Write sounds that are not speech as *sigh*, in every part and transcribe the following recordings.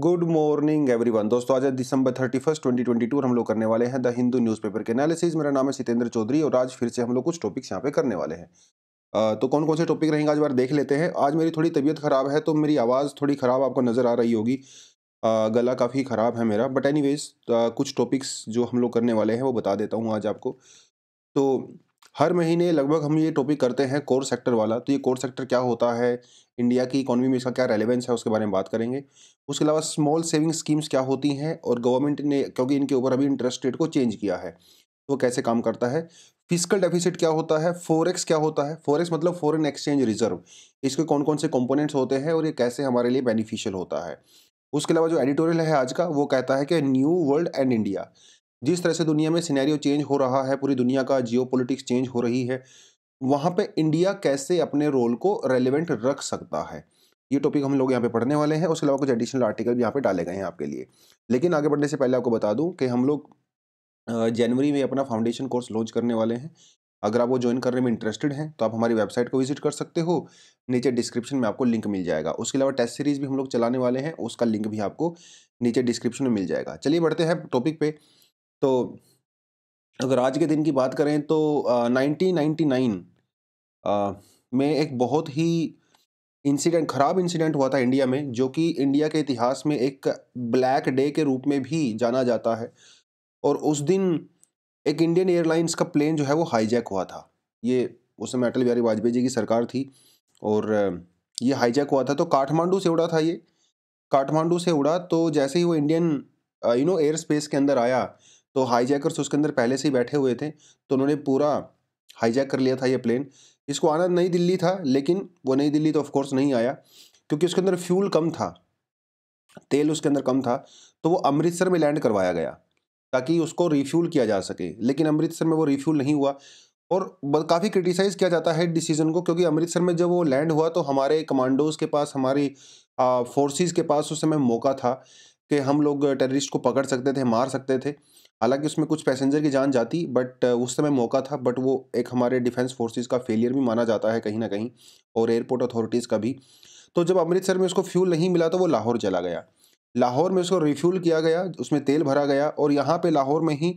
good morning everyone दोस्तों आज December thirty first twenty twenty two हम लोग करने वाले हैं द हिंदू न्यूज़पेपर के एनालिसिस मेरा नाम है सितेंद्र चौधरी और आज फिर से हम लोग कुछ टॉपिक्स यहाँ पे करने वाले हैं तो कौन कौन से टॉपिक रहेंगे आज बार देख लेते हैं आज मेरी थोड़ी तबीयत ख़राब है तो मेरी आवाज़ थोड़ी ख़राब आपको नज़र आ रही होगी गला काफ़ी ख़राब है मेरा बट एनी कुछ टॉपिक्स जो हम लोग करने वाले हैं वो बता देता हूँ आज आपको तो हर महीने लगभग हम ये टॉपिक करते हैं कोर सेक्टर वाला तो ये कोर सेक्टर क्या होता है इंडिया की इकोनॉमी में इसका क्या रेलेवेंस है उसके बारे में बात करेंगे उसके अलावा स्मॉल सेविंग स्कीम्स क्या होती हैं और गवर्नमेंट ने क्योंकि इनके ऊपर अभी इंटरेस्ट रेट को चेंज किया है तो वो तो कैसे काम करता है फिजिकल डेफिसिट क्या होता है फोरेक्स क्या होता है फोरेक्स मतलब फॉरन एक्सचेंज रिजर्व इसके कौन कौन से कॉम्पोनेंट्स होते हैं और ये कैसे हमारे लिए बेनिफिशियल होता है उसके अलावा जो एडिटोरियल है आज का वो कहता है कि न्यू वर्ल्ड एंड इंडिया जिस तरह से दुनिया में सिनेरियो चेंज हो रहा है पूरी दुनिया का जियो चेंज हो रही है वहाँ पर इंडिया कैसे अपने रोल को रेलिवेंट रख सकता है ये टॉपिक हम लोग यहाँ पे पढ़ने वाले हैं उसके अलावा कुछ एडिशनल आर्टिकल भी यहाँ पे डाले गए हैं आपके लिए लेकिन आगे बढ़ने से पहले आपको बता दूँ कि हम लोग जनवरी में अपना फाउंडेशन कोर्स लॉन्च करने वाले हैं अगर आप वो ज्वाइन करने में इंटरेस्टेड हैं तो आप हमारी वेबसाइट को विजिट कर सकते हो नीचे डिस्क्रिप्शन में आपको लिंक मिल जाएगा उसके अलावा टेस्ट सीरीज़ भी हम लोग चलाने वाले हैं उसका लिंक भी आपको नीचे डिस्क्रिप्शन में मिल जाएगा चलिए बढ़ते हैं टॉपिक पे तो अगर आज के दिन की बात करें तो नाइनटीन 1999 नाइन में एक बहुत ही इंसिडेंट ख़राब इंसिडेंट हुआ था इंडिया में जो कि इंडिया के इतिहास में एक ब्लैक डे के रूप में भी जाना जाता है और उस दिन एक इंडियन एयरलाइंस का प्लेन जो है वो हाईजैक हुआ था ये उस समय अटल बिहारी वाजपेयी जी की सरकार थी और ये हाईजैक हुआ था तो काठमांडू से उड़ा था ये काठमांडू से उड़ा तो जैसे ही वो Indian you know air space के अंदर आया तो हाईजैकर्स उसके अंदर पहले से ही बैठे हुए थे तो उन्होंने पूरा हाईजैक कर लिया था ये प्लेन इसको आना नई दिल्ली था लेकिन वो नई दिल्ली तो ऑफकोर्स नहीं आया क्योंकि उसके अंदर फ्यूल कम था तेल उसके अंदर कम था तो वो अमृतसर में लैंड करवाया गया ताकि उसको रिफ्यूल किया जा सके लेकिन अमृतसर में वो रिफ्यूल नहीं हुआ और काफ़ी क्रिटिसाइज़ किया जाता है डिसीज़न को क्योंकि अमृतसर में जब वो लैंड हुआ तो हमारे कमांडोज़ के पास हमारी फोर्सेस के पास उस समय मौका था कि हम लोग टेररिस्ट को पकड़ सकते थे मार सकते थे हालांकि उसमें कुछ पैसेंजर की जान जाती बट uh, उस समय मौका था बट वो एक हमारे डिफेंस फोर्सेस का फेलियर भी माना जाता है कहीं ना कहीं और एयरपोर्ट अथॉरिटीज़ का भी तो जब अमृतसर में उसको फ्यूल नहीं मिला तो वो लाहौर चला गया लाहौर में उसको रिफ्यूल किया गया उसमें तेल भरा गया और यहाँ पे लाहौर में ही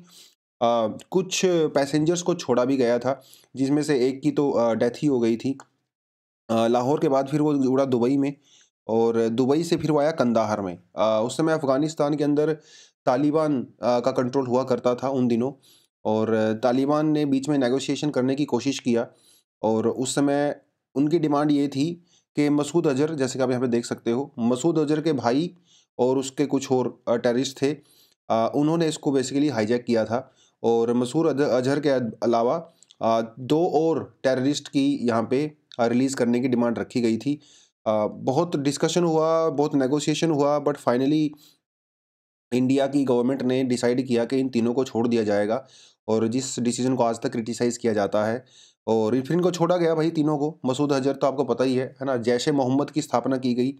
आ, कुछ पैसेंजर्स को छोड़ा भी गया था जिसमें से एक की तो डेथ ही हो गई थी लाहौर के बाद फिर वो उड़ा दुबई में और दुबई से फिर वो आया कंदाहार में आ, उस समय अफ़गानिस्तान के अंदर तालिबान का कंट्रोल हुआ करता था उन दिनों और तालिबान ने बीच में नेगोशिएशन करने की कोशिश किया और उस समय उनकी डिमांड ये थी कि मसूद अजहर जैसे कि आप यहाँ पे देख सकते हो मसूद अजहर के भाई और उसके कुछ और टेररिस्ट थे उन्होंने इसको बेसिकली हाईजैक किया था और मसूद अजहर के अलावा दो और टेररिस्ट की यहाँ पे रिलीज़ करने की डिमांड रखी गई थी बहुत डिस्कशन हुआ बहुत नेगोशिएशन हुआ बट फाइनली इंडिया की गवर्नमेंट ने डिसाइड किया कि इन तीनों को छोड़ दिया जाएगा और जिस डिसीजन को आज तक क्रिटिसाइज़ किया जाता है और फिर इनको छोड़ा गया भाई तीनों को मसूद अजहर तो आपको पता ही है है ना जैश मोहम्मद की स्थापना की गई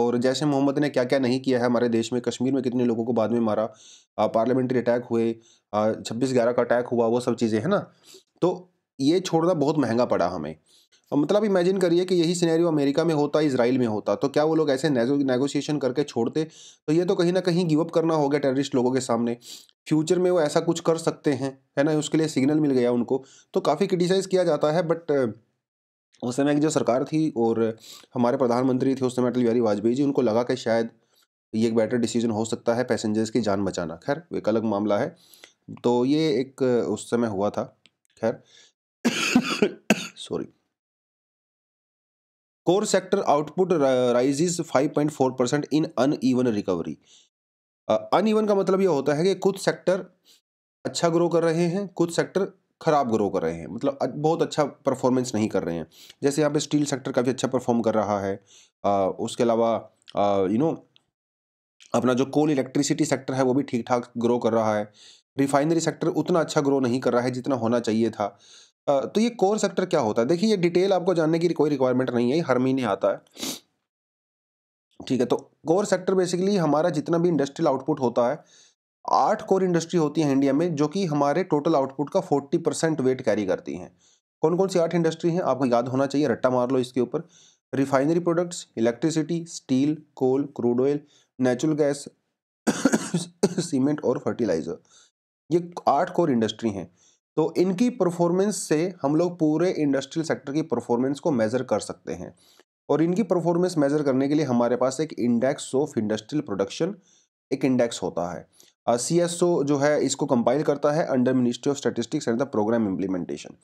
और जैश मोहम्मद ने क्या क्या नहीं किया है हमारे देश में कश्मीर में कितने लोगों को बाद में मारा पार्लियामेंट्री अटैक हुए छब्बीस ग्यारह का अटैक हुआ वो सब चीज़ें है ना तो ये छोड़ना बहुत महंगा पड़ा हमें और मतलब इमेजिन करिए कि यही सिनेरियो अमेरिका में होता इसराइल में होता तो क्या वो लोग ऐसे नेगोशिएशन करके छोड़ते तो ये तो कहीं ना कहीं गिवअप करना हो गया टेररिस्ट लोगों के सामने फ्यूचर में वो ऐसा कुछ कर सकते हैं है ना उसके लिए सिग्नल मिल गया उनको तो काफ़ी क्रिटिसाइज़ किया जाता है बट उस समय की जो सरकार थी और हमारे प्रधानमंत्री थे उस समय अटल बिहारी वाजपेयी जी उनको लगा कि शायद ये एक बेटर डिसीजन हो सकता है पैसेंजर्स की जान बचाना खैर एक अलग मामला है तो ये एक उस समय हुआ था खैर sorry *coughs* core sector output rises 5.4 percent in even recovery even का मतलब यह होता है कि कुछ सेक्टर अच्छा ग्रो कर रहे हैं कुछ सेक्टर खराब ग्रो कर रहे हैं मतलब बहुत अच्छा परफॉर्मेंस नहीं कर रहे हैं जैसे यहाँ पे स्टील सेक्टर काफ़ी अच्छा परफॉर्म कर रहा है आ, उसके अलावा यू नो अपना जो कोल इलेक्ट्रिसिटी सेक्टर है वो भी ठीक ठाक ग्रो कर रहा है रिफाइनरी सेक्टर उतना अच्छा ग्रो नहीं कर रहा है जितना होना चाहिए था तो ये कोर सेक्टर क्या होता है देखिए ये डिटेल आपको जानने की कोई रिक्वायरमेंट नहीं है हर महीने आता है ठीक है तो कोर सेक्टर बेसिकली हमारा जितना भी इंडस्ट्रियल आउटपुट होता है आठ कोर इंडस्ट्री होती है इंडिया में जो कि हमारे टोटल आउटपुट का फोर्टी परसेंट वेट कैरी करती हैं कौन कौन सी आठ इंडस्ट्री हैं आपको याद होना चाहिए रट्टा मार लो इसके ऊपर refinery products electricity steel coal crude oil natural gas cement और फर्टिलाइज़र ये आठ कोर इंडस्ट्री हैं तो इनकी परफॉर्मेंस से हम लोग पूरे इंडस्ट्रियल सेक्टर की परफॉर्मेंस को मेज़र कर सकते हैं और इनकी परफॉर्मेंस मेज़र करने के लिए हमारे पास एक इंडेक्स ऑफ इंडस्ट्रियल प्रोडक्शन एक इंडेक्स होता है सी एस ओ जो है इसको कंपाइल करता है under ministry of statistics and the programme implementation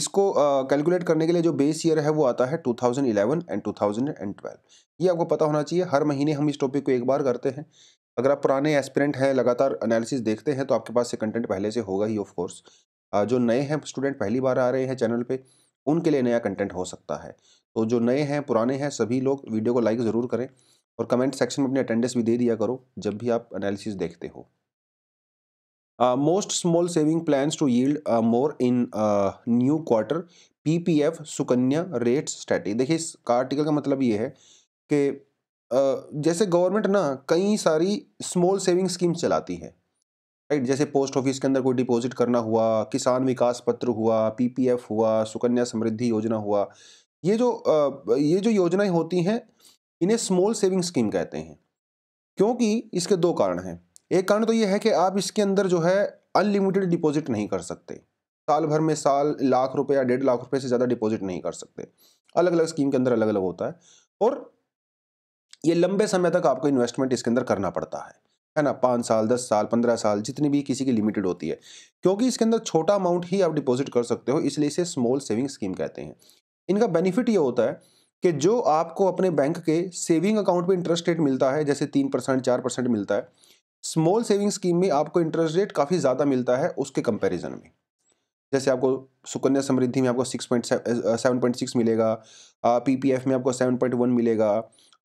इसको कैलकुलेट uh, करने के लिए जो बेस ईयर है वो आता है 2011 एंड 2012 ये आपको पता होना चाहिए हर महीने हम इस टॉपिक को एक बार करते हैं अगर आप पुराने एस्पिरेंट हैं लगातार एनालिसिस देखते हैं तो आपके पास ये कंटेंट पहले से होगा ही ऑफ कोर्स जो नए हैं स्टूडेंट पहली बार आ रहे हैं चैनल पे उनके लिए नया कंटेंट हो सकता है तो जो नए हैं पुराने हैं सभी लोग वीडियो को लाइक ज़रूर करें और कमेंट सेक्शन में अपनी अटेंडेंस भी दे दिया करो जब भी आप एनालिसिस देखते हो most small saving plans to yield more in new quarter PPF Sukanya rates strategy देखिए इस आर्टिकल का मतलब ये है कि uh, जैसे गवर्नमेंट ना कई सारी स्मॉल सेविंग स्कीम्स चलाती है राइट जैसे पोस्ट ऑफिस के अंदर कोई डिपॉजिट करना हुआ किसान विकास पत्र हुआ पीपीएफ हुआ सुकन्या समृद्धि योजना हुआ ये जो ये जो योजनाएं होती हैं इन्हें स्मॉल सेविंग स्कीम कहते हैं क्योंकि इसके दो कारण हैं एक कारण तो ये है कि आप इसके अंदर जो है अनलिमिटेड डिपॉजिट नहीं कर सकते साल भर में साल लाख रुपए या डेढ़ लाख रुपए से ज़्यादा डिपॉजिट नहीं कर सकते अलग अलग स्कीम के अंदर अलग अलग होता है और ये लंबे समय तक आपको इन्वेस्टमेंट इसके अंदर करना पड़ता है है ना पाँच साल दस साल पंद्रह साल जितनी भी किसी की लिमिटेड होती है क्योंकि इसके अंदर छोटा अमाउंट ही आप डिपॉजिट कर सकते हो इसलिए इसे स्मॉल सेविंग स्कीम कहते हैं इनका बेनिफिट ये होता है कि जो आपको अपने बैंक के सेविंग अकाउंट पे इंटरेस्ट रेट मिलता है जैसे तीन परसेंट चार परसेंट मिलता है स्मॉल सेविंग स्कीम में आपको इंटरेस्ट रेट काफ़ी ज़्यादा मिलता है उसके कंपैरिजन में जैसे आपको सुकन्या समृद्धि में आपको six point seven point six मिलेगा एफ में आपको सेवन पॉइंट वन मिलेगा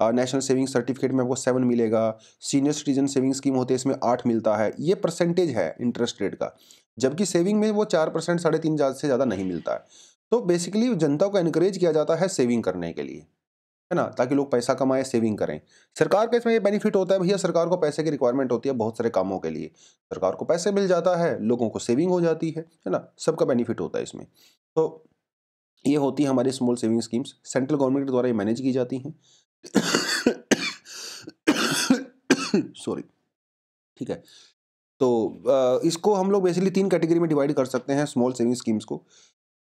नेशनल सेविंग सर्टिफिकेट में आपको सेवन मिलेगा सीनियर सिटीजन सेविंग स्कीम होती है इसमें आठ मिलता है ये परसेंटेज है इंटरेस्ट रेट का जबकि सेविंग में वो चार परसेंट साढ़े तीन से ज़्यादा नहीं मिलता है तो बेसिकली जनता को इनक्रेज किया जाता है सेविंग करने के लिए है ना ताकि लोग पैसा कमाएं सेविंग करें सरकार का इसमें ये बेनिफिट होता है भैया सरकार को पैसे की रिक्वायरमेंट होती है बहुत सारे कामों के लिए सरकार को पैसे मिल जाता है लोगों को सेविंग हो जाती है है ना सबका बेनिफिट होता है इसमें तो ये होती है हमारी small saving schemes central government के द्वारा ये मैनेज की जाती हैं सॉरी *coughs* ठीक है तो इसको हम लोग बेसिकली तीन कैटेगरी में डिवाइड कर सकते हैं स्मॉल सेविंग स्कीम्स को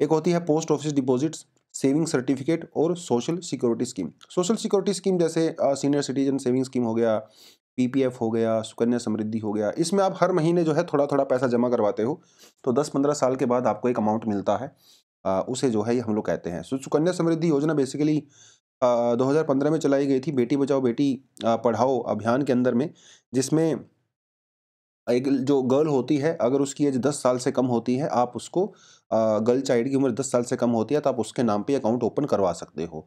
एक होती है post office deposits saving certificate और social security scheme social security scheme जैसे सीनियर सिटीजन सेविंग स्कीम हो गया पीपीएफ हो गया सुकन्या समृद्धि हो गया इसमें आप हर महीने जो है थोड़ा थोड़ा पैसा जमा करवाते हो तो 10-15 साल के बाद आपको एक अमाउंट मिलता है आ, उसे जो है हम लोग कहते हैं सुकन्या समृद्धि योजना बेसिकली 2015 में चलाई गई थी बेटी बचाओ बेटी पढ़ाओ अभियान के अंदर में जिसमें एक जो गर्ल होती है अगर उसकी एज 10 साल से कम होती है आप उसको गर्ल चाइल्ड की उम्र 10 साल से कम होती है तो आप उसके नाम पे अकाउंट ओपन करवा सकते हो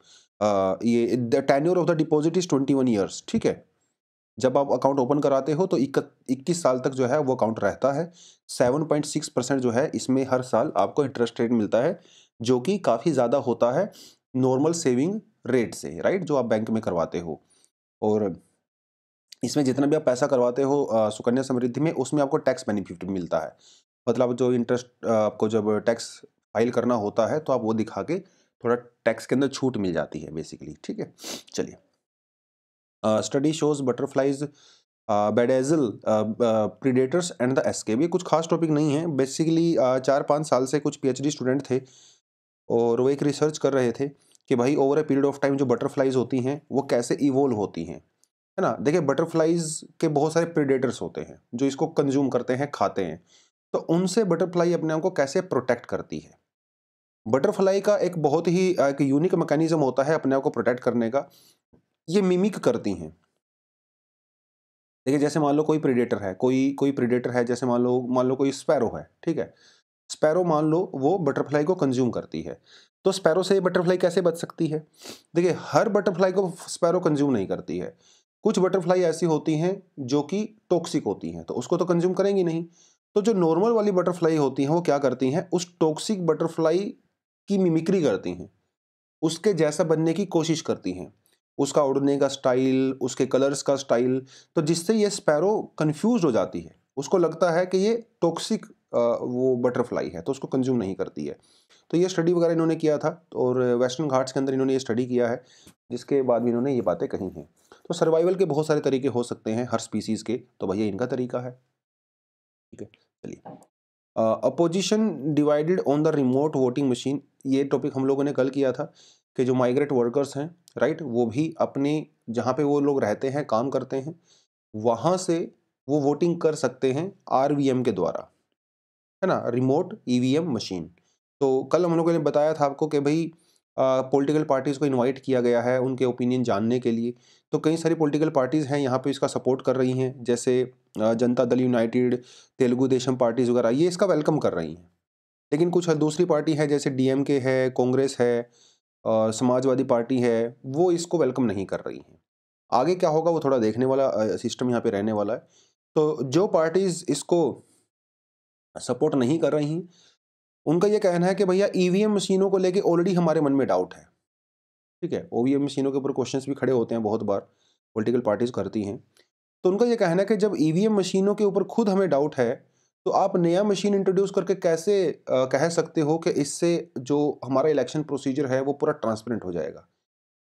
ये the tenure of the deposit is 21 years ठीक है जब आप अकाउंट ओपन कराते हो तो इक्कीस साल तक जो है वो अकाउंट रहता है सेवन पॉइंट सिक्स परसेंट जो है इसमें हर साल आपको इंटरेस्ट रेट मिलता है जो कि काफ़ी ज़्यादा होता है नॉर्मल सेविंग रेट से राइट जो आप बैंक में करवाते हो और इसमें जितना भी आप पैसा करवाते हो सुकन्या समृद्धि में उसमें आपको टैक्स बेनिफिट मिलता है मतलब जो इंटरेस्ट आपको जब टैक्स फाइल करना होता है तो आप वो दिखा के थोड़ा टैक्स के अंदर छूट मिल जाती है बेसिकली ठीक है चलिए study shows butterflies bedazzle predators and the S ये कुछ खास टॉपिक नहीं है बेसिकली uh, चार पाँच साल से कुछ पीएचडी स्टूडेंट थे और वो एक रिसर्च कर रहे थे कि भाई over a period of time जो बटरफ्लाइज होती हैं वो कैसे इवोल्व होती हैं है ना देखिए बटरफ्लाइज के बहुत सारे प्रिडेटर्स होते हैं जो इसको कंज्यूम करते हैं खाते हैं तो उनसे बटरफ्लाई अपने आप को कैसे प्रोटेक्ट करती है बटरफ्लाई का एक बहुत ही एक यूनिक मैकेनिज्म होता है अपने आप को प्रोटेक्ट करने का ये मिमिक करती हैं देखिए जैसे मान लो कोई प्रिडेटर है कोई कोई प्रिडेटर है जैसे मान लो मान लो कोई स्पैरो है ठीक है स्पैरो मान लो वो बटरफ्लाई को कंज्यूम करती है तो स्पैरो से बटरफ्लाई कैसे बच सकती है देखिए हर बटरफ्लाई को स्पैरो कंज्यूम नहीं करती है कुछ बटरफ्लाई ऐसी होती हैं जो कि टॉक्सिक होती हैं तो उसको तो कंज्यूम करेंगी नहीं तो जो नॉर्मल वाली बटरफ्लाई होती हैं वो क्या करती हैं उस टॉक्सिक बटरफ्लाई की मिमिक्री करती हैं उसके जैसा बनने की कोशिश करती हैं उसका उड़ने का स्टाइल उसके कलर्स का स्टाइल तो जिससे ये स्पैरो कन्फ्यूज हो जाती है उसको लगता है कि ये टॉक्सिक वो बटरफ्लाई है तो उसको कंज्यूम नहीं करती है तो ये स्टडी वगैरह इन्होंने किया था और वेस्टर्न घाट्स के अंदर इन्होंने ये स्टडी किया है जिसके बाद भी इन्होंने ये बातें कही हैं तो सर्वाइवल के बहुत सारे तरीके हो सकते हैं हर स्पीसीज़ के तो भैया इनका तरीका है ठीक है चलिए opposition divided on the remote voting machine ये टॉपिक हम लोगों ने कल किया था कि जो माइग्रेट वर्कर्स हैं राइट वो भी अपने जहाँ पे वो लोग रहते हैं काम करते हैं वहाँ से वो वोटिंग कर सकते हैं आर के द्वारा है ना रिमोट ईवीएम मशीन तो कल हम लोगों ने बताया था आपको कि भाई पॉलिटिकल पार्टीज़ को इनवाइट किया गया है उनके ओपिनियन जानने के लिए तो कई सारी पॉलिटिकल पार्टीज़ हैं यहाँ पे इसका सपोर्ट कर रही हैं जैसे जनता दल यूनाइटेड तेलुगु देशम पार्टीज़ वगैरह ये इसका वेलकम कर रही हैं लेकिन कुछ दूसरी पार्टी है जैसे डीएमके है कांग्रेस है समाजवादी पार्टी है वो इसको वेलकम नहीं कर रही हैं आगे क्या होगा वो थोड़ा देखने वाला सिस्टम यहाँ पर रहने वाला है तो जो पार्टीज़ इसको सपोर्ट नहीं कर रही उनका ये कहना है कि भैया ईवीएम e मशीनों को लेके ऑलरेडी हमारे मन में डाउट है ठीक है ओवीएम मशीनों के ऊपर क्वेश्चन भी खड़े होते हैं बहुत बार पोलिटिकल पार्टीज करती हैं तो उनका ये कहना है कि जब ईवीएम e मशीनों के ऊपर खुद हमें डाउट है तो आप नया मशीन इंट्रोड्यूस करके कैसे आ, कह सकते हो कि इससे जो हमारा इलेक्शन प्रोसीजर है वो पूरा ट्रांसपेरेंट हो जाएगा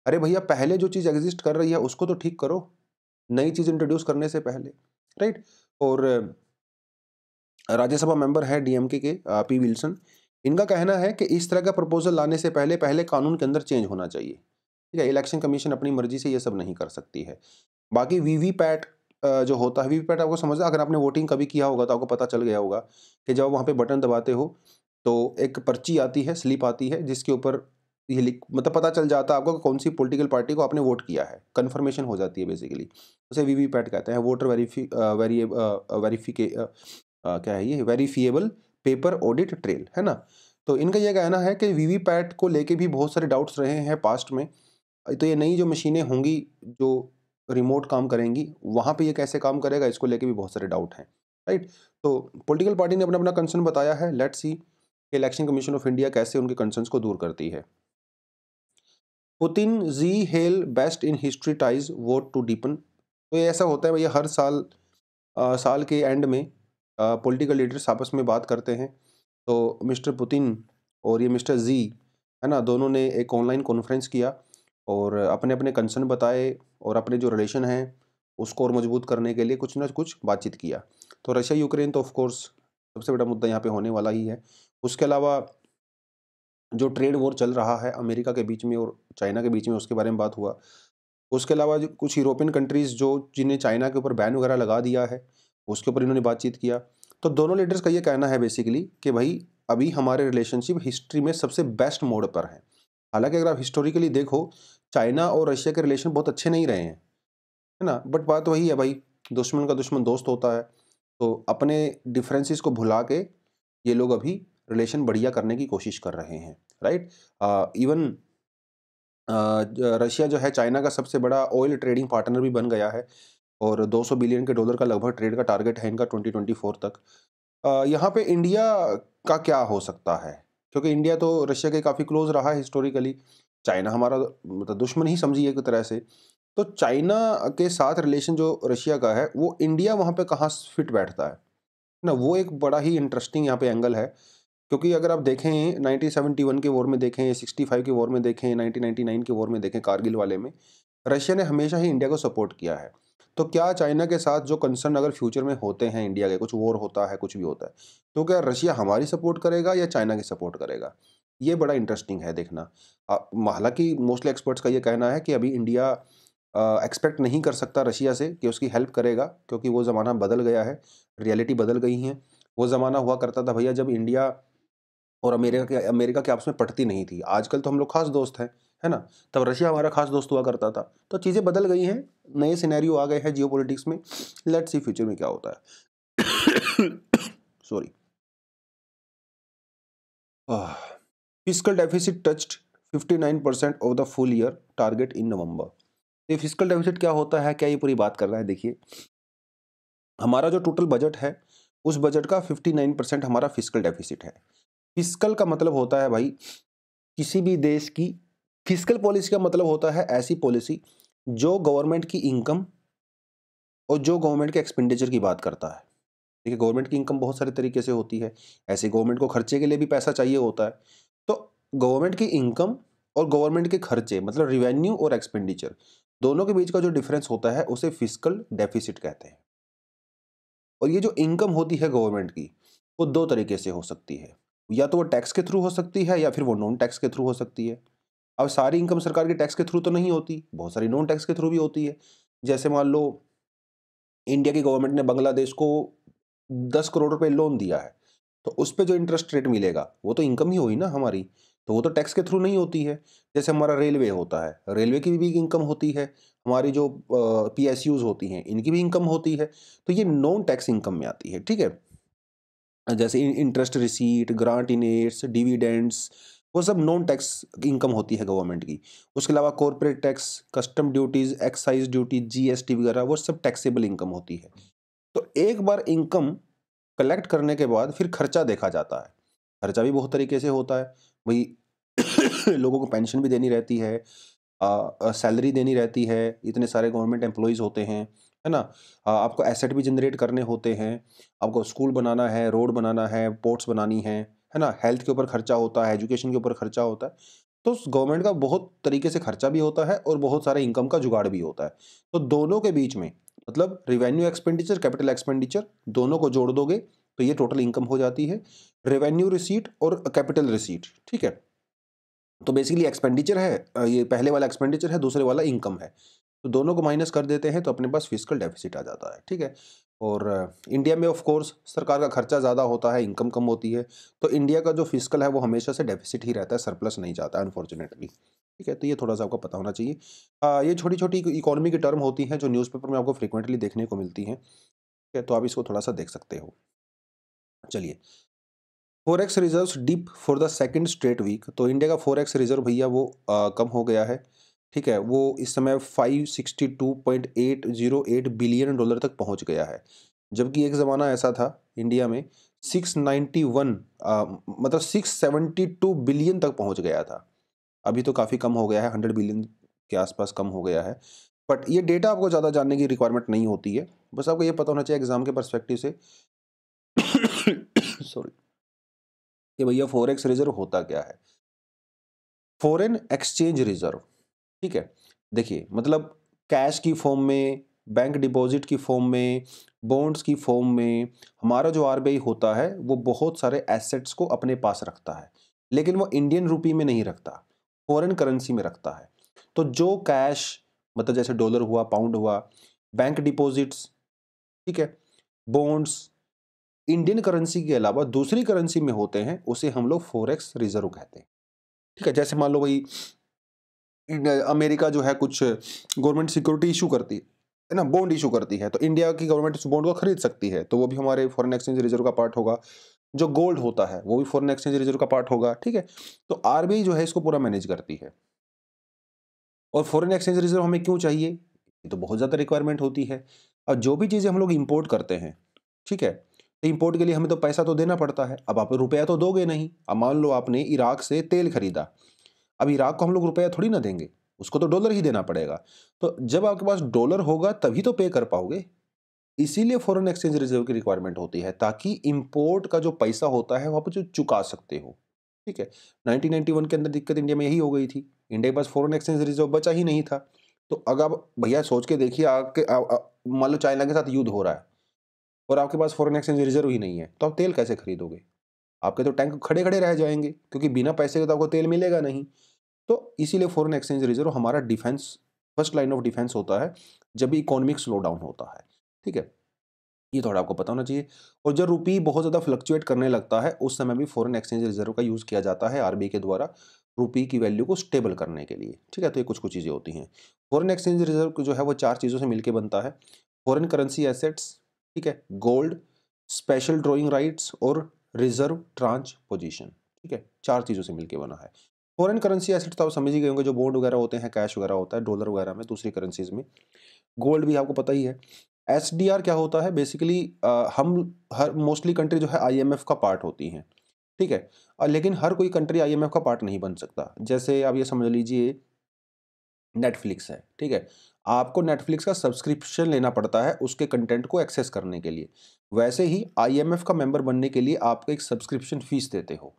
अरे भैया पहले जो चीज़ एग्जिस्ट कर रही है उसको तो ठीक करो नई चीज़ इंट्रोड्यूस करने से पहले राइट और राज्यसभा मेंबर है डीएमके के पी विल्सन इनका कहना है कि इस तरह का प्रपोजल लाने से पहले पहले कानून के अंदर चेंज होना चाहिए ठीक है इलेक्शन कमीशन अपनी मर्जी से ये सब नहीं कर सकती है बाकी वीवीपैट जो होता है वीवीपैट आपको समझ अगर आपने वोटिंग कभी किया होगा तो आपको पता चल गया होगा कि जब वहाँ पर बटन दबाते हो तो एक पर्ची आती है स्लिप आती है जिसके ऊपर ये लिख मतलब पता चल जाता है आपको कौन सी पॉलिटिकल पार्टी को आपने वोट किया है कन्फर्मेशन हो जाती है बेसिकली उसे वीवीपैट कहते हैं वोटर वेरीफी वेरी वेरीफिके आ, क्या है ये वेरीफिएबल पेपर ऑडिट ट्रेल है ना तो इनका यह कहना है कि वीवीपैट को लेके भी बहुत सारे डाउट्स रहे हैं पास्ट में तो ये नई जो मशीनें होंगी जो रिमोट काम करेंगी वहाँ पे ये कैसे काम करेगा इसको लेके भी बहुत सारे डाउट हैं राइट तो पॉलिटिकल पार्टी ने अपना अपना कंसर्न बताया है लेट्स सी कि इलेक्शन कमीशन ऑफ इंडिया कैसे उनके कंसर्न्स को दूर करती है Putin Xi hail best in history ties vote to deepen तो ये ऐसा होता है भैया हर साल आ, साल के एंड में पॉलिटिकल लीडर्स आपस में बात करते हैं तो मिस्टर पुतिन और ये मिस्टर जी है ना दोनों ने एक ऑनलाइन कॉन्फ्रेंस किया और अपने अपने कंसर्न बताए और अपने जो रिलेशन हैं उसको और मजबूत करने के लिए कुछ ना कुछ बातचीत किया तो रशिया यूक्रेन तो ऑफकोर्स सबसे बड़ा मुद्दा यहाँ पे होने वाला ही है उसके अलावा जो ट्रेड वॉर चल रहा है अमेरिका के बीच में और चाइना के बीच में उसके बारे में बात हुआ उसके अलावा कुछ यूरोपियन कंट्रीज़ जो जिन्हें चाइना के ऊपर बैन वगैरह लगा दिया है उसके ऊपर इन्होंने बातचीत किया तो दोनों लीडर्स का ये कहना है बेसिकली कि भाई अभी हमारे रिलेशनशिप हिस्ट्री में सबसे बेस्ट मोड पर है हालांकि अगर आप हिस्टोरिकली देखो चाइना और रशिया के रिलेशन बहुत अच्छे नहीं रहे हैं है ना बट बात वही है भाई दुश्मन का दुश्मन दोस्त होता है तो अपने डिफरेंसेस को भुला के ये लोग अभी रिलेशन बढ़िया करने की कोशिश कर रहे हैं राइट इवन रशिया जो है चाइना का सबसे बड़ा ऑयल ट्रेडिंग पार्टनर भी बन गया है और 200 बिलियन के डॉलर का लगभग ट्रेड का टारगेट है इनका 2024 तक यहाँ पे इंडिया का क्या हो सकता है क्योंकि इंडिया तो रशिया के काफ़ी क्लोज रहा है हिस्टोरिकली चाइना हमारा मतलब दुश्मन ही समझिए एक तरह से तो चाइना के साथ रिलेशन जो रशिया का है वो इंडिया वहाँ पे कहाँ फिट बैठता है ना वो एक बड़ा ही इंटरेस्टिंग यहाँ पे एंगल है क्योंकि अगर आप देखें 1971 के वॉर में देखें 65 के वॉर में देखें 1999 के वॉर में देखें कारगिल वाले में रशिया ने हमेशा ही इंडिया को सपोर्ट किया है तो क्या चाइना के साथ जो कंसर्न अगर फ्यूचर में होते हैं इंडिया के कुछ वॉर होता है कुछ भी होता है तो क्या रशिया हमारी सपोर्ट करेगा या चाइना की सपोर्ट करेगा ये बड़ा इंटरेस्टिंग है देखना हालांकि मोस्टली एक्सपर्ट्स का ये कहना है कि अभी इंडिया एक्सपेक्ट नहीं कर सकता रशिया से कि उसकी हेल्प करेगा क्योंकि वो ज़माना बदल गया है रियलिटी बदल गई है वो ज़माना हुआ करता था भैया जब इंडिया और अमेरिका के अमेरिका के आपस में पटती नहीं थी आजकल तो हम लोग खास दोस्त हैं है ना तब रशिया हमारा खास दोस्त हुआ करता था तो चीज़ें बदल गई हैं नए सिनेरियो आ गए हैं जियो में लेट्स सी फ्यूचर में क्या होता है sorry physical deficit touched 59 percent of the full year target in November ये फिजिकल डेफिसिट क्या होता है क्या ये पूरी बात कर रहा है देखिए हमारा जो टोटल बजट है उस बजट का 59 हमारा फिजिकल डेफिसिट है फिजिकल का मतलब होता है भाई किसी भी देश की फिजिकल पॉलिसी का मतलब होता है ऐसी पॉलिसी जो गवर्नमेंट की इनकम और जो गवर्नमेंट के एक्सपेंडिचर की बात करता है देखिए गवर्नमेंट की इनकम बहुत सारे तरीके से होती है ऐसे गवर्नमेंट को खर्चे के लिए भी पैसा चाहिए होता है तो गवर्नमेंट की इनकम और गवर्नमेंट के खर्चे मतलब रिवेन्यू और एक्सपेंडिचर दोनों के बीच का जो डिफरेंस होता है उसे फिजिकल डेफिसिट कहते हैं और ये जो इनकम होती है गवर्नमेंट की वो दो तरीके से हो सकती है या तो वो टैक्स के थ्रू हो सकती है या फिर वो नॉन टैक्स के थ्रू हो सकती है अब सारी इनकम सरकार के टैक्स के थ्रू तो नहीं होती बहुत सारी नॉन टैक्स के थ्रू भी होती है जैसे मान लो इंडिया की गवर्नमेंट ने बांग्लादेश को दस करोड़ रुपए लोन दिया है तो उस पर जो इंटरेस्ट रेट मिलेगा वो तो इनकम ही हुई ना हमारी तो वो तो टैक्स के थ्रू नहीं होती है जैसे हमारा रेलवे होता है रेलवे की भी इनकम होती है हमारी जो पी एस यूज़ होती हैं इनकी भी इनकम होती है तो ये नॉन टैक्स इनकम में आती है ठीक है जैसे interest receipt grant in aids dividends वो सब नॉन टैक्स इनकम होती है गवर्नमेंट की उसके अलावा corporate tax custom duties excise duty GST वगैरह वो सब टैक्सेबल इनकम होती है तो एक बार इनकम कलेक्ट करने के बाद फिर खर्चा देखा जाता है खर्चा भी बहुत तरीके से होता है भाई *coughs* लोगों को पेंशन भी देनी रहती है सैलरी देनी रहती है इतने सारे गवर्नमेंट एम्प्लॉयज़ होते हैं है ना आ, आपको एसेट भी जनरेट करने होते हैं आपको स्कूल बनाना है रोड बनाना है पोर्ट्स बनानी है है ना हेल्थ के ऊपर खर्चा होता है एजुकेशन के ऊपर खर्चा होता है तो गवर्नमेंट का बहुत तरीके से खर्चा भी होता है और बहुत सारे इनकम का जुगाड़ भी होता है तो दोनों के बीच में मतलब रिवेन्यू एक्सपेंडिचर कैपिटल एक्सपेंडिचर दोनों को जोड़ दोगे तो ये टोटल इनकम हो जाती है रेवेन्यू रिसीट और कैपिटल रिसीट ठीक है तो बेसिकली एक्सपेंडिचर है ये पहले वाला एक्सपेंडिचर है दूसरे वाला इनकम है तो दोनों को माइनस कर देते हैं तो अपने पास फिजिकल डेफिसिट आ जाता है ठीक है और इंडिया में ऑफ कोर्स सरकार का खर्चा ज़्यादा होता है इनकम कम होती है तो इंडिया का जो फिजिकल है वो हमेशा से डेफिसिट ही रहता है सरप्लस नहीं जाता अनफॉर्चुनेटली ठीक है तो ये थोड़ा सा आपको पता होना चाहिए आ, ये छोटी छोटी इकोनॉमी की टर्म होती हैं जो न्यूज़पेपर में आपको फ्रिक्वेंटली देखने को मिलती हैं ठीक है तो आप इसको थोड़ा सा देख सकते हो चलिए forex reserves dip for the second straight week तो इंडिया का फोरेक्स रिजर्व भैया वो आ, कम हो गया है ठीक है वो इस समय 562.808 बिलियन डॉलर तक पहुंच गया है जबकि एक ज़माना ऐसा था इंडिया में 691 आ, मतलब 672 बिलियन तक पहुंच गया था अभी तो काफ़ी कम हो गया है 100 बिलियन के आसपास कम हो गया है बट ये डेटा आपको ज़्यादा जानने की रिक्वायरमेंट नहीं होती है बस आपको ये पता होना चाहिए एग्ज़ाम के परस्पेक्टिव से सॉरी *coughs* कि भैया फॉरेक्स रिजर्व होता क्या है फॉरेन एक्सचेंज रिजर्व ठीक है देखिए मतलब कैश की फॉर्म में बैंक डिपॉजिट की फॉर्म में बॉन्ड्स की फॉर्म में हमारा जो आर होता है वो बहुत सारे एसेट्स को अपने पास रखता है लेकिन वो इंडियन रुपी में नहीं रखता फॉरेन करेंसी में रखता है तो जो कैश मतलब जैसे डॉलर हुआ पाउंड हुआ बैंक डिपॉजिट्स ठीक है बॉन्ड्स इंडियन करेंसी के अलावा दूसरी करेंसी में होते हैं उसे हम लोग फोरेक्स रिजर्व कहते हैं ठीक है जैसे मान लो भाई अमेरिका जो है कुछ गवर्नमेंट सिक्योरिटी इशू करती है ना बॉन्ड इशू करती है तो इंडिया की गवर्नमेंट उस बॉन्ड को खरीद सकती है तो वो भी हमारे फॉरेन एक्सचेंज रिजर्व का पार्ट होगा जो गोल्ड होता है वो भी फॉरेन एक्सचेंज रिजर्व का पार्ट होगा ठीक है तो आरबीआई जो है इसको पूरा मैनेज करती है और फॉरेन एक्सचेंज रिजर्व हमें क्यों चाहिए ये तो बहुत ज़्यादा रिक्वायरमेंट होती है और जो भी चीज़ें हम लोग इम्पोर्ट करते हैं ठीक है तो इम्पोर्ट के लिए हमें तो पैसा तो देना पड़ता है अब आप रुपया तो दोगे नहीं अब मान लो आपने इराक से तेल खरीदा अब इराक को हम लोग रुपया थोड़ी ना देंगे उसको तो डॉलर ही देना पड़ेगा तो जब आपके पास डॉलर होगा तभी तो पे कर पाओगे इसीलिए फॉरेन एक्सचेंज रिजर्व की रिक्वायरमेंट होती है ताकि इंपोर्ट का जो पैसा होता है वहाँ पर जो चुका सकते हो ठीक है 1991 के अंदर दिक्कत इंडिया में यही हो गई थी इंडिया के पास फॉरेन एक्सचेंज रिजर्व बचा ही नहीं था तो अगर भैया सोच के देखिए आपके मान लो चाइना के साथ युद्ध हो रहा है और आपके पास फॉरेन एक्सचेंज रिजर्व ही नहीं है तो आप तेल कैसे खरीदोगे आपके तो टैंक खड़े खड़े रह जाएंगे क्योंकि बिना पैसे के तो आपको तेल मिलेगा नहीं तो इसीलिए फॉरेन एक्सचेंज रिजर्व हमारा defence first line of defence होता है जब इकोनॉमिक स्लो डाउन होता है ठीक है ये थोड़ा आपको पता होना चाहिए और जब रुपी बहुत ज़्यादा फ्लक्चुएट करने लगता है उस समय भी फॉरेन एक्सचेंज रिजर्व का यूज़ किया जाता है आरबी के द्वारा रुपी की वैल्यू को स्टेबल करने के लिए ठीक है तो ये कुछ कुछ चीज़ें होती हैं फॉरेन एक्सचेंज रिजर्व जो है वो चार चीज़ों से मिलकर बनता है फॉरन करेंसी एसेट्स ठीक है गोल्ड स्पेशल ड्रॉइंग राइट्स और रिजर्व ट्रांच पोजिशन ठीक है चार चीज़ों से मिलकर बना है फॉरन करेंसी एसेट तो आप समझ ही गए होंगे जो बॉन्ड वगैरह होते हैं कैश वगैरह होता है डॉलर वगैरह में दूसरी करेंसीज में गोल्ड भी आपको पता ही है एस क्या होता है बेसिकली हम हर मोस्टली कंट्री जो है आई का पार्ट होती हैं ठीक है लेकिन हर कोई कंट्री आई का पार्ट नहीं बन सकता जैसे आप ये समझ लीजिए नेटफ्लिक्स है ठीक है आपको नेटफ्लिक्स का सब्सक्रिप्शन लेना पड़ता है उसके कंटेंट को एक्सेस करने के लिए वैसे ही आईएमएफ का मेंबर बनने के लिए आपको एक सब्सक्रिप्शन फीस देते हो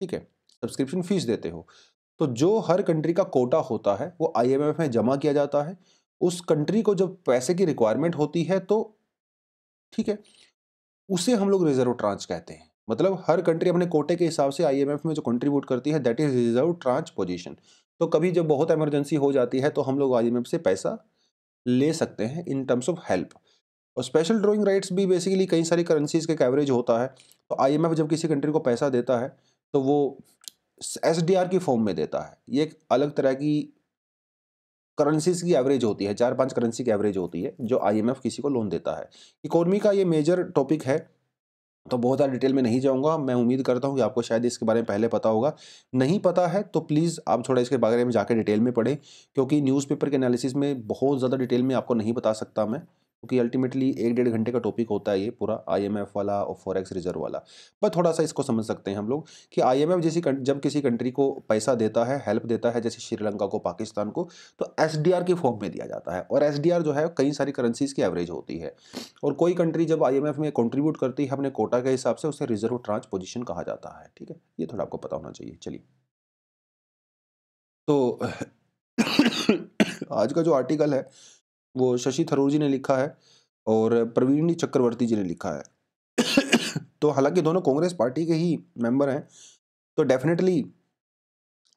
ठीक है सब्सक्रिप्शन फीस देते हो तो जो हर कंट्री का कोटा होता है वो आईएमएफ में जमा किया जाता है उस कंट्री को जब पैसे की रिक्वायरमेंट होती है तो ठीक है उसे हम लोग रिजर्व ट्रांच कहते हैं मतलब हर कंट्री अपने कोटे के हिसाब से आईएमएफ में जो कंट्रीब्यूट करती है that is reserve tranche position तो कभी जब बहुत इमरजेंसी हो जाती है तो हम लोग आई से पैसा ले सकते हैं इन टर्म्स ऑफ हेल्प और स्पेशल ड्रॉइंग राइट्स भी बेसिकली कई सारी करेंसीज का कैवरेज होता है तो आईएमएफ जब किसी कंट्री को पैसा देता है तो वो एसडीआर की फॉर्म में देता है ये एक अलग तरह की करेंसीज की एवरेज होती है चार पांच करेंसी की एवरेज होती है जो आईएमएफ किसी को लोन देता है इकोनॉमी का ये मेजर टॉपिक है तो बहुत ज़्यादा डिटेल में नहीं जाऊँगा मैं उम्मीद करता हूँ कि आपको शायद इसके बारे में पहले पता होगा नहीं पता है तो प्लीज़ आप थोड़ा इसके बारे में जाकर डिटेल में पढ़ें क्योंकि न्यूज़पेपर के एनालिसिस में बहुत ज़्यादा डिटेल में आपको नहीं बता सकता मैं क्योंकि अल्टीमेटली एक डेढ़ घंटे का टॉपिक होता है ये पूरा आईएमएफ वाला और फॉरेक्स रिजर्व वाला पर थोड़ा सा इसको समझ सकते हैं हम लोग कि आईएमएफ जैसी जब किसी कंट्री को पैसा देता है हेल्प देता है जैसे श्रीलंका को पाकिस्तान को तो एसडीआर के फॉर्म में दिया जाता है और एस जो है कई सारी करेंसीज की एवरेज होती है और कोई कंट्री जब आई में कॉन्ट्रीब्यूट करती है अपने कोटा के हिसाब से उसे रिजर्व ट्रांसपोजिशन कहा जाता है ठीक है ये थोड़ा आपको पता होना चाहिए चलिए तो *coughs* आज का जो आर्टिकल है वो शशि थरूर जी ने लिखा है और प्रवीण चक्रवर्ती जी ने लिखा है तो हालांकि दोनों कांग्रेस पार्टी के ही मेंबर हैं तो डेफिनेटली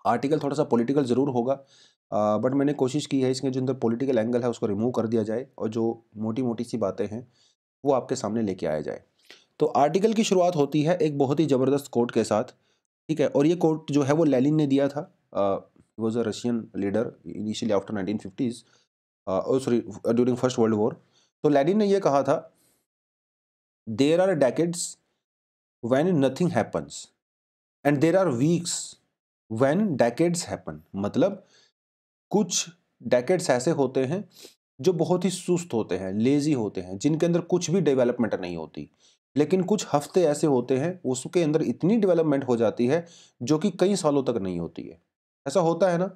आर्टिकल थोड़ा सा पॉलिटिकल ज़रूर होगा बट मैंने कोशिश की है इसके जो अंदर पॉलिटिकल एंगल है उसको रिमूव कर दिया जाए और जो मोटी मोटी सी बातें हैं वो आपके सामने लेके आया जाए तो आर्टिकल की शुरुआत होती है एक बहुत ही ज़बरदस्त कोर्ट के साथ ठीक है और ये कोर्ट जो है वो लेलिन ने दिया था was a Russian leader initially after nineteen fifties sorry during first world war तो लेनिन ने यह कहा था there are decades when nothing happens and there are weeks when decades happen मतलब कुछ डेकेड्स ऐसे होते हैं जो बहुत ही सुस्त होते हैं लेज़ी होते हैं जिनके अंदर कुछ भी डेवलपमेंट नहीं होती लेकिन कुछ हफ्ते ऐसे होते हैं उसके अंदर इतनी डेवलपमेंट हो जाती है जो कि कई सालों तक नहीं होती है ऐसा होता है ना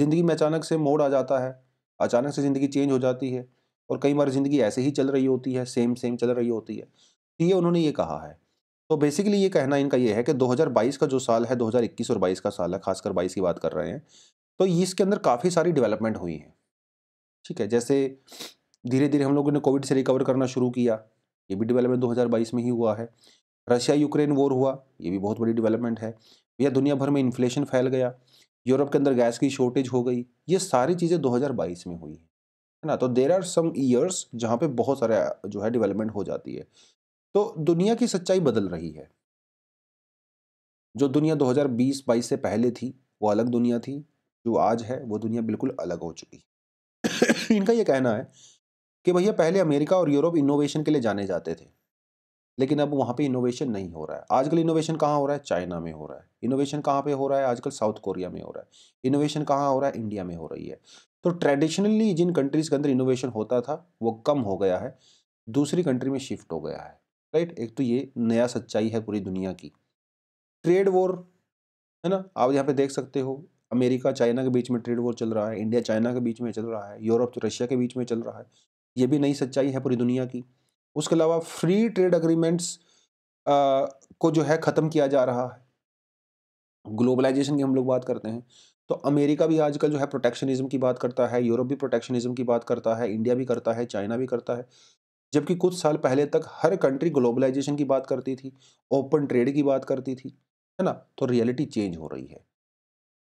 ज़िंदगी में अचानक से मोड़ आ जाता है अचानक से ज़िंदगी चेंज हो जाती है और कई बार ज़िंदगी ऐसे ही चल रही होती है सेम सेम चल रही होती है तो ये उन्होंने ये कहा है तो बेसिकली ये कहना इनका ये है कि 2022 का जो साल है 2021 और 22 का साल है खासकर 22 की बात कर रहे हैं तो इसके अंदर काफ़ी सारी डेवलपमेंट हुई है ठीक है जैसे धीरे धीरे हम लोगों ने कोविड से रिकवर करना शुरू किया ये भी डेवलपमेंट 2022 में ही हुआ है रशिया यूक्रेन वॉर हुआ ये भी बहुत बड़ी डेवलपमेंट है या दुनिया भर में इन्फ्लेशन फैल गया यूरोप के अंदर गैस की शॉर्टेज हो गई ये सारी चीज़ें 2022 में हुई है ना तो देर आर सम ईयर्स जहाँ पे बहुत सारे जो है डेवलपमेंट हो जाती है तो दुनिया की सच्चाई बदल रही है जो दुनिया 2020-22 से पहले थी वो अलग दुनिया थी जो आज है वो दुनिया बिल्कुल अलग हो चुकी है *coughs* इनका ये कहना है कि भैया पहले अमेरिका और यूरोप इनोवेशन के लिए जाने जाते थे लेकिन अब वहाँ पे इनोवेशन नहीं हो रहा है आजकल इनोवेशन कहाँ हो रहा है चाइना में हो रहा है इनोवेशन कहाँ पे हो रहा है आजकल साउथ कोरिया में हो रहा है इनोवेशन कहाँ हो रहा है इंडिया में हो रही है तो ट्रेडिशनली जिन कंट्रीज़ के अंदर इनोवेशन होता था वो कम हो गया है दूसरी कंट्री में शिफ्ट हो गया है राइट एक तो ये नया सच्चाई है पूरी दुनिया की ट्रेड वॉर है ना आप यहाँ पर देख सकते हो अमेरिका चाइना के बीच में ट्रेड वॉर चल रहा है इंडिया चाइना के बीच में चल रहा है यूरोप रशिया के बीच में चल रहा है ये भी नई सच्चाई है पूरी दुनिया की उसके अलावा फ्री ट्रेड अग्रीमेंट्स को जो है ख़त्म किया जा रहा है ग्लोबलाइजेशन की हम लोग बात करते हैं तो अमेरिका भी आजकल जो है प्रोटेक्शनिज्म की बात करता है यूरोप भी प्रोटेक्शनिज्म की बात करता है इंडिया भी करता है चाइना भी करता है जबकि कुछ साल पहले तक हर कंट्री ग्लोबलाइजेशन की बात करती थी ओपन ट्रेड की बात करती थी है ना तो रियलिटी चेंज हो रही है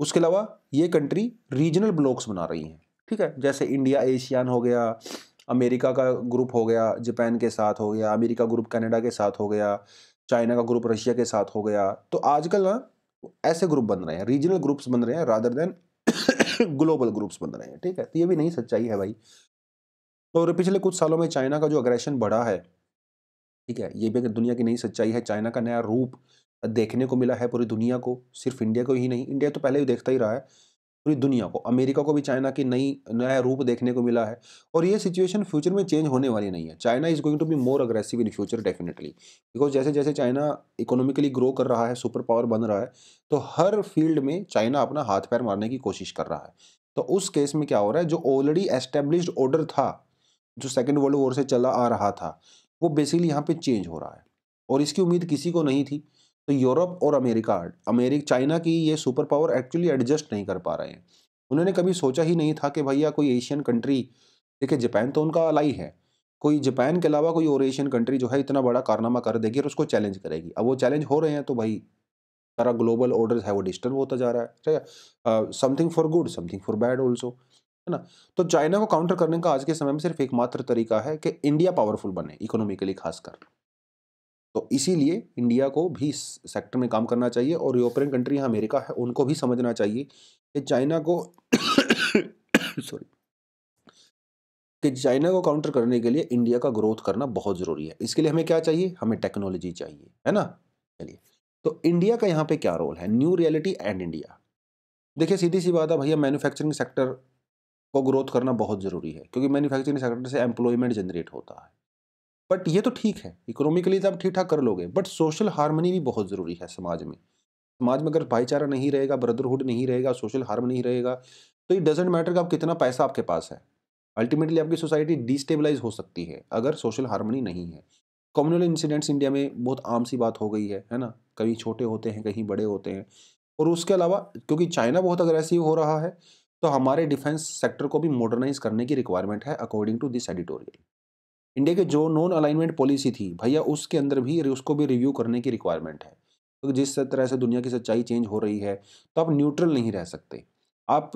उसके अलावा ये कंट्री रीजनल ब्लॉक्स बना रही हैं ठीक है जैसे इंडिया एशियान हो गया अमेरिका का ग्रुप हो गया जापान के साथ हो गया अमेरिका ग्रुप कनाडा के साथ हो गया चाइना का ग्रुप रशिया के साथ हो गया तो आजकल ना ऐसे ग्रुप बन रहे हैं रीजनल ग्रुप्स बन रहे हैं रादर देन ग्लोबल ग्रुप्स बन रहे हैं ठीक है तो ये भी नहीं सच्चाई है भाई तो पिछले कुछ सालों में चाइना का जो अग्रेशन बढ़ा है ठीक है ये भी दुनिया की नई सच्चाई है चाइना का नया रूप देखने को मिला है पूरी दुनिया को सिर्फ इंडिया को ही नहीं इंडिया तो पहले ही देखता ही रहा है पूरी दुनिया को अमेरिका को भी चाइना की नई नया रूप देखने को मिला है और ये सिचुएशन फ्यूचर में चेंज होने वाली नहीं है China is going to be more aggressive in future definitely because जैसे जैसे चाइना इकोनॉमिकली ग्रो कर रहा है सुपर पावर बन रहा है तो हर फील्ड में चाइना अपना हाथ पैर मारने की कोशिश कर रहा है तो उस केस में क्या हो रहा है जो ऑलरेडी एस्टेब्लिश ऑर्डर था जो सेकेंड वर्ल्ड वॉर से चला आ रहा था वो बेसिकली यहाँ पर चेंज हो रहा है और इसकी उम्मीद किसी को नहीं थी तो यूरोप और अमेरिका अमेरिका चाइना की ये सुपर पावर एक्चुअली एडजस्ट नहीं कर पा रहे हैं उन्होंने कभी सोचा ही नहीं था कि भैया कोई एशियन कंट्री देखिए जापान तो उनका अलाई है कोई जापान के अलावा कोई और एशियन कंट्री जो है इतना बड़ा कारनामा कर देगी और उसको चैलेंज करेगी अब वो चैलेंज हो रहे हैं तो भाई सारा ग्लोबल ऑर्डर है वो डिस्टर्ब होता जा रहा है ठीक है something for good something for bad also है ना तो चाइना को काउंटर करने का आज के समय में सिर्फ एकमात्र तरीका है कि इंडिया पावरफुल बने इकोनॉमिकली खासकर तो इसीलिए इंडिया को भी इस सेक्टर में काम करना चाहिए और यूरोपियन कंट्री यहाँ अमेरिका है उनको भी समझना चाहिए कि चाइना को सॉरी *coughs* कि चाइना को काउंटर करने के लिए इंडिया का ग्रोथ करना बहुत ज़रूरी है इसके लिए हमें क्या चाहिए हमें टेक्नोलॉजी चाहिए है ना चलिए तो इंडिया का यहाँ पे क्या रोल है न्यू रियलिटी एंड इंडिया देखिए सीधी सी बात है भैया मैन्युफैक्चरिंग सेक्टर को ग्रोथ करना बहुत ज़रूरी है क्योंकि मैन्युफैक्चरिंग सेक्टर से एम्प्लॉयमेंट जनरेट होता है बट ये तो ठीक है इकोनॉमिकली तो आप ठीक ठाक कर लोगे बट सोशल हारमोनी भी बहुत ज़रूरी है समाज में समाज में अगर भाईचारा नहीं रहेगा ब्रदरहुड नहीं रहेगा सोशल हार्म नहीं रहेगा तो इट डजेंट मैटर कि आप कितना पैसा आपके पास है अल्टीमेटली आपकी सोसाइटी डिस्टेबलाइज हो सकती है अगर सोशल हारमोनी नहीं है कम्युनल इंसिडेंट्स इंडिया में बहुत आम सी बात हो गई है है ना कहीं छोटे होते हैं कहीं बड़े होते हैं और उसके अलावा क्योंकि चाइना बहुत अग्रेसिव हो रहा है तो हमारे डिफेंस सेक्टर को भी मॉडर्नाइज करने की रिक्वायरमेंट है according to this editorial India के जो नॉन अलाइनमेंट पॉलिसी थी भैया उसके अंदर भी उसको भी रिव्यू करने की रिक्वायरमेंट है तो जिस तरह से दुनिया की सच्चाई चेंज हो रही है तो आप न्यूट्रल नहीं रह सकते आप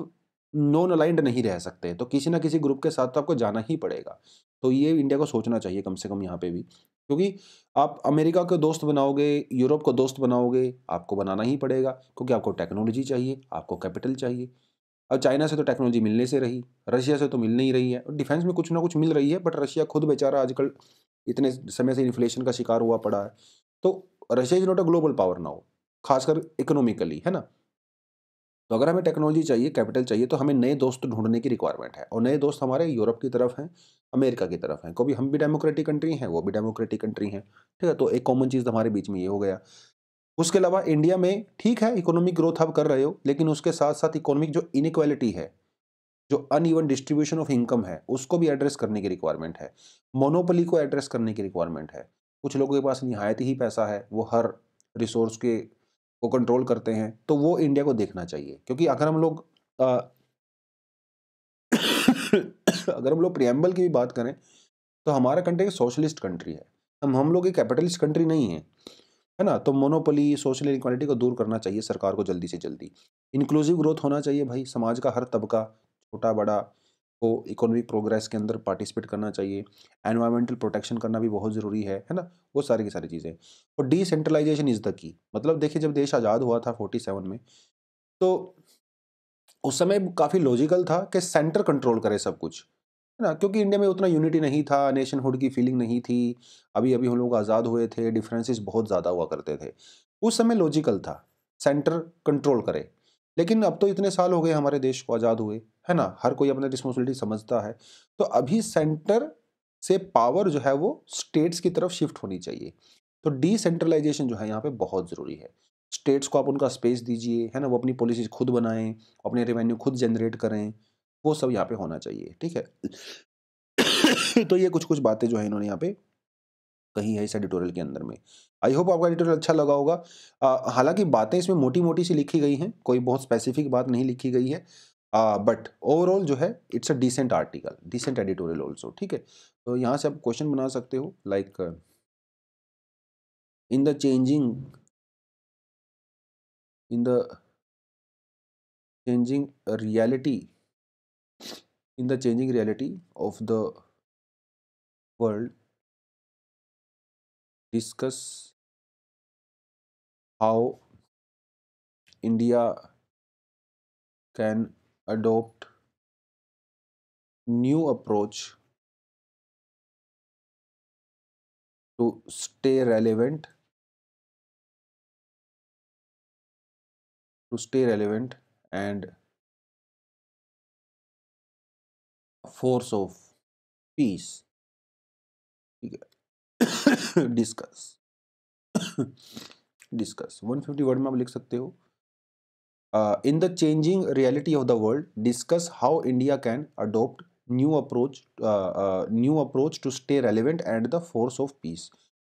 नॉन अलाइंड नहीं रह सकते तो किसी ना किसी ग्रुप के साथ तो आपको जाना ही पड़ेगा तो ये इंडिया को सोचना चाहिए कम से कम यहाँ पे भी क्योंकि आप अमेरिका को दोस्त बनाओगे यूरोप को दोस्त बनाओगे आपको बनाना ही पड़ेगा क्योंकि आपको टेक्नोलॉजी चाहिए आपको कैपिटल चाहिए अब चाइना से तो टेक्नोलॉजी मिलने से रही रशिया से तो मिल नहीं रही है और डिफेंस में कुछ ना कुछ मिल रही है बट रशिया खुद बेचारा आजकल इतने समय से इन्फ्लेशन का शिकार हुआ पड़ा है तो Russia is not a global power ना हो खासकर इकोनॉमिकली है ना तो अगर हमें टेक्नोलॉजी चाहिए कैपिटल चाहिए तो हमें नए दोस्त ढूंढने की रिक्वायरमेंट है और नए दोस्त हमारे यूरोप की तरफ हैं अमेरिका की तरफ हैं क्योंकि हम भी डेमोक्रेटिक कंट्री हैं वो भी डेमोक्रेटिक कंट्री हैं ठीक है तो एक कॉमन चीज़ तो हमारे बीच में ये हो गया उसके अलावा इंडिया में ठीक है इकोनॉमिक ग्रोथ आप कर रहे हो लेकिन उसके साथ साथ इकोनॉमिक जो इनक्वालिटी है जो अनइवन डिस्ट्रीब्यूशन ऑफ इनकम है उसको भी एड्रेस करने की रिक्वायरमेंट है मोनोपली को एड्रेस करने की रिक्वायरमेंट है कुछ लोगों के पास नहायत ही पैसा है वो हर रिसोर्स के को कंट्रोल करते हैं तो वो इंडिया को देखना चाहिए क्योंकि अगर हम लोग आ, अगर हम लोग प्रियम्बल की भी बात करें तो हमारा कंट्री एक सोशलिस्ट कंट्री है हम हम लोग एक कैपिटलिस्ट कंट्री नहीं है है ना तो मोनोपोली सोशल इनक्वालिटी को दूर करना चाहिए सरकार को जल्दी से जल्दी इंक्लूसिव ग्रोथ होना चाहिए भाई समाज का हर तबका छोटा बड़ा को इकोनॉमिक प्रोग्रेस के अंदर पार्टिसिपेट करना चाहिए एनवायरमेंटल प्रोटेक्शन करना भी बहुत ज़रूरी है है ना वो सारी की सारी चीज़ें और डिसेंट्रलाइजेशन इज़ द की मतलब देखिए जब देश आज़ाद हुआ था फोर्टी सेवन में तो उस समय काफ़ी लॉजिकल था कि सेंटर कंट्रोल करे सब कुछ है ना क्योंकि इंडिया में उतना यूनिटी नहीं था नेशनहुड की फीलिंग नहीं थी अभी अभी हम लोग आज़ाद हुए थे डिफरेंसेस बहुत ज़्यादा हुआ करते थे उस समय लॉजिकल था सेंटर कंट्रोल करे लेकिन अब तो इतने साल हो गए हमारे देश को आज़ाद हुए है ना हर कोई अपना रिस्पॉन्सिबिलिटी समझता है तो अभी सेंटर से पावर जो है वो स्टेट्स की तरफ शिफ्ट होनी चाहिए तो डिसेंट्रलाइजेशन जो है यहाँ पर बहुत ज़रूरी है स्टेट्स को आप उनका स्पेस दीजिए है ना वो अपनी पॉलिसीज खुद बनाएं अपने रेवेन्यू खुद जनरेट करें वो सब यहाँ पे होना चाहिए ठीक है *coughs* तो ये कुछ कुछ बातें जो है इन्होंने यहाँ पे कही है इस एडिटोरियल के अंदर में आई होप आपका एडिटोरियल अच्छा लगा होगा हालांकि बातें इसमें मोटी मोटी सी लिखी गई हैं कोई बहुत स्पेसिफिक बात नहीं लिखी गई है बट ओवरऑल जो है it's a decent article decent editorial also ठीक है तो यहाँ से आप क्वेश्चन बना सकते हो like in the changing in the changing reality in the changing reality of the world discuss how india can adopt new approach to stay relevant to stay relevant and force of peace ठीक है discuss discuss 150 word में आप लिख सकते हो in the changing reality of the world discuss how India can adopt new approach new approach to stay relevant and the force of peace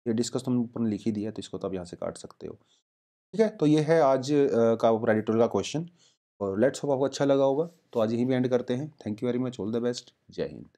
ये discuss तुम तो ऊपर लिख ही दिया तो इसको तो आप यहाँ से काट सकते हो ठीक है तो ये है आज uh, का एडिटोरियल का क्वेश्चन और लेट्स होप आपको अच्छा लगा होगा तो आज यहीं भी एंड करते हैं thank you very much all the best जय हिंद